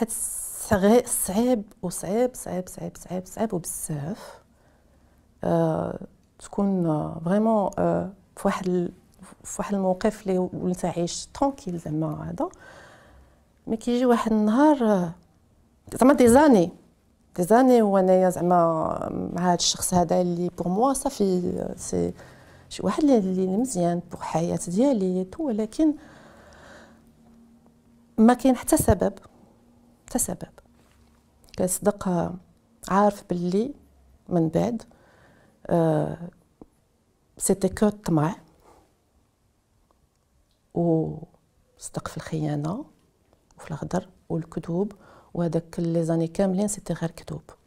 واحد صعيب صعيب وصعيب صعيب صعيب صعيب صعيب وبزاف أه تكون فريمون أه في واحد في واحد الموقف اللي وانت عايش ترونكيل زعما هذا مي كيجي واحد النهار آه، زعما دي زاني دي زاني وانايا زعما مع هذا الشخص هذا اللي بور موا صافي سي شي واحد اللي مزيان بوغ الحياه ديالي تو ولكن ما كاين حتى سبب حتى سبب كان صدقها عارف باللي من بعد سيتي كو طمع صدق في الخيانه وفي الغدر والكذوب وهذاك لي زاني كاملين سيتي غير كذوب